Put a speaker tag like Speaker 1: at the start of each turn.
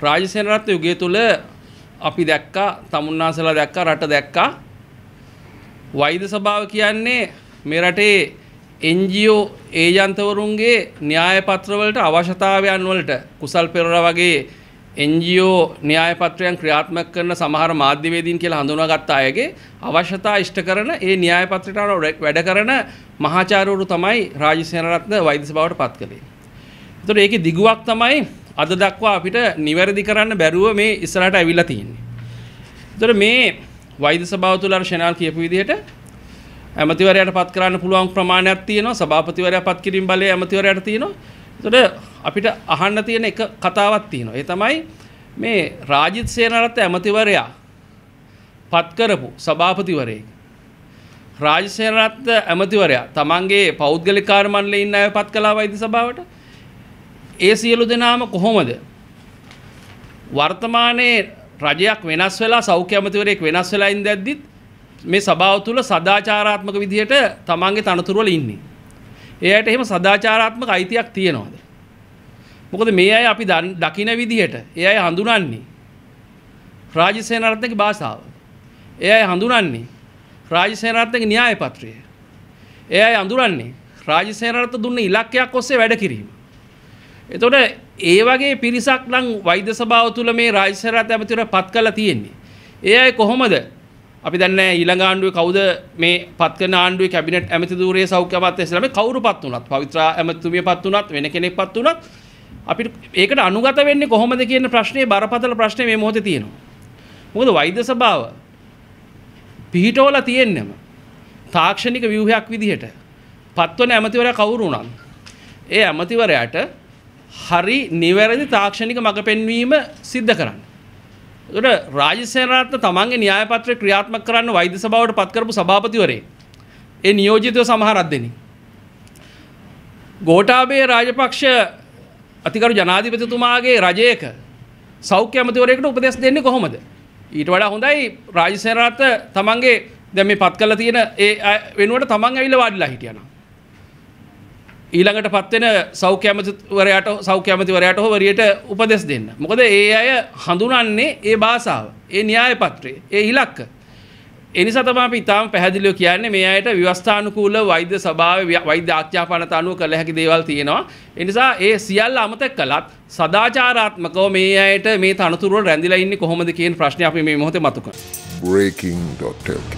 Speaker 1: රාජසේනරත්න යුගය තුල අපි දැක්කා තමුන්නාසලා දැක්කා රට දැක්කා වෛද්‍ය සභාව කියන්නේ මේ රටේ NGO ඒජන්තවරුන්ගේ න්‍යාය පත්‍රවලට අවශ්‍යතාවයන් වලට කුසල් පෙරේරා වගේ NGO න්‍යාය පත්‍රයන් ක්‍රියාත්මක කරන සමහර මාධ්‍යවේදීන් කියලා හඳුනාගත් අයගේ අවශ්‍යතා ඉෂ්ට කරන ඒ න්‍යාය පත්‍රයට වැඩ කරන මහාචාර්යවරු තමයි රාජසේනරත්න වෛද්‍ය සභාවට පත් කළේ. ඒතකොට ඒකේ දිගුවක් තමයි අද දක්වා අපිට නිවැරදි කරන්න බැරුව මේ ඉස්සරහට ඇවිල්ලා තියෙන්නේ. ඒතර මේ වෛද්‍ය සභාව තුල අර ෂෙනල් කියපු විදිහට ඇමතිවරයාට පත් කරන්න පුළුවන් ප්‍රමාණයක් තියෙනවා. සභාපතිවරයා පත් කිරීම බලය ඇමතිවරයාට තියෙනවා. ඒතර අපිට අහන්න තියෙන එක කතාවක් තියෙනවා. ඒ තමයි මේ රාජිත් සේනරත් ඇමතිවරයා පත් කරපු සභාපතිවරයෙක්. රාජසේනරත් ඇමතිවරයා තමන්ගේ පෞද්ගලික කාර්මණ්ඩලේ ඉන්න අය පත් කළා වෛද්‍ය සභාවට. ඒ සියලු දෙනාම කොහොමද වර්තමානයේ රජයක් වෙනස් වෙලා සෞඛ්‍ය අමාත්‍යවරයෙක් වෙනස් වෙලා ඉඳද්දිත් මේ සභාව තුළ සදාචාරාත්මක විදිහට තමන්ගේ තනතුරු වල ඉන්නේ. ඒ අයට එහෙම සදාචාරාත්මක අයිතියක් තියනවාද? මොකද මේ අය අපි දකින විදිහට ඒ අය හඳුනන්නේ රාජසේනාරත්නගේ භාෂාව. ඒ අය හඳුනන්නේ රාජසේනාරත්නගේ න්‍යාය පත්‍රය. ඒ අය හඳුනන්නේ රාජසේනාරත්න දුන්න ඉලක්කයක් ඔස්සේ වැඩ කිරීම. එතොට ඒ වගේ පිරිසක් නම් වෛද්‍ය සභාව තුළ මේ රාජසරත් ඇමතිර පත් කලා තියෙන්නේ. ඒ අය කොහොමද අපි දන්න ඊළඟ ආණ්ඩුව කවුද මේ පත්ක ආණ්ඩුව කැබිනට ඇමති දූරේ සෞඛ්‍යපත් ඇසලම කවරු පත් වනත් පවිත්‍ර ඇමතුමිය පත් වනත් වෙන කෙනෙක් පත් වනත් අපි ඒකට අනුගත වෙන්නේ කොහොමද කියන ප්‍රශ්නය බරපතල ප්‍රශ්නය මේ මොහොත තියෙනවා. මොකද වෛද්‍ය සභාව පිහිටෝල තියෙන්නම තාක්ෂණික ව්‍යූහයක් විදිහට පත්වන ඇමතිවරයා කවුරු වුණත් ඒ ඇමතිවරයාට හරි නිවැරදි තාක්ෂණික මඟ පෙන්වීම සිද්ධ කරන්න. ඒකට රාජසේනාරත්න තමන්ගේ න්‍යායපත්‍රය ක්‍රියාත්මක කරන්න වෛද්‍ය සභාවට පත් කරපු සභාපතිවරේ ඒ නියෝජිතව සමහර අද්දෙනි. ගෝඨාභය රාජපක්ෂ අතිකරු ජනාධිපතිතුමාගේ රජයක සෞඛ්‍ය අමාත්‍යවරයෙකුට උපදෙස් දෙන්නේ කොහොමද? ඊට වඩා හොඳයි රාජසේනාරත්න තමන්ගේ දැන් මේ පත් කරලා තියෙන ඒ වෙනුවට තමන් ඇවිල්ලා වාඩිලා හිටියනම්. ඊළඟට පත්වෙන සෞඛ්‍ය ඇමතිවරයාට සෞඛ්‍ය ඇමතිවරයාට හෝ වරියට උපදෙස් දෙන්න. මොකද ඒ අය හඳුනන්නේ ඒ භාෂාව, ඒ න්‍යාය පත්‍රය, ඒ ඉලක්ක. ඒ නිසා තමයි අපි ඊටාම පැහැදිලිව කියන්නේ මේ අයට ව්‍යවස්ථානුකූල වෛද්‍ය සභාවේ වෛද්‍ය ආඥාපානත අනුව කළ හැකි දේවල් තියෙනවා. ඒ නිසා ඒ සියල්ල අමතක කළත් සදාචාරාත්මකව මේ අයට මේ තනතුරු වල රැඳිලා ඉන්නේ කොහොමද කියන ප්‍රශ්නේ අපි මේ මොහොතේ මතු කරමු. breaking.lk